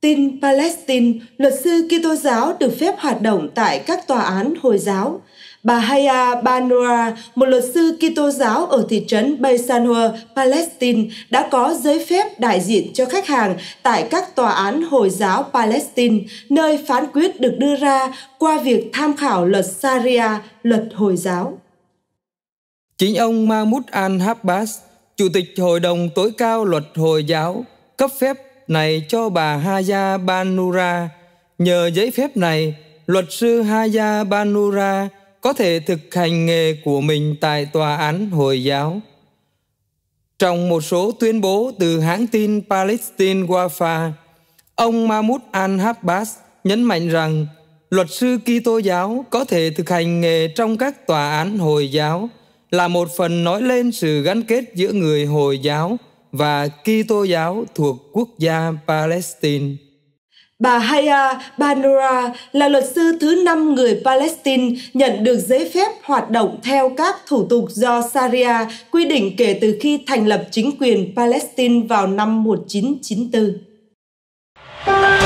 Tin Palestine, luật sư Kitô giáo được phép hoạt động tại các tòa án Hồi giáo. Bà Haya Banura, một luật sư Kitô giáo ở thị trấn Baysanur, Palestine, đã có giấy phép đại diện cho khách hàng tại các tòa án Hồi giáo Palestine, nơi phán quyết được đưa ra qua việc tham khảo luật Sharia, luật Hồi giáo. Chính ông Mahmoud al-Habbas, Chủ tịch Hội đồng tối cao luật Hồi giáo, cấp phép này cho bà Haya Banura. Nhờ giấy phép này, luật sư Haya Banura có thể thực hành nghề của mình tại tòa án Hồi giáo. Trong một số tuyên bố từ hãng tin Palestine Wafa, ông Mahmoud Al-Habbas nhấn mạnh rằng luật sư Kitô giáo có thể thực hành nghề trong các tòa án Hồi giáo là một phần nói lên sự gắn kết giữa người Hồi giáo và Kitô giáo thuộc quốc gia Palestine. Bà Haya Banura là luật sư thứ năm người Palestine nhận được giấy phép hoạt động theo các thủ tục do Sharia quy định kể từ khi thành lập chính quyền Palestine vào năm 1994.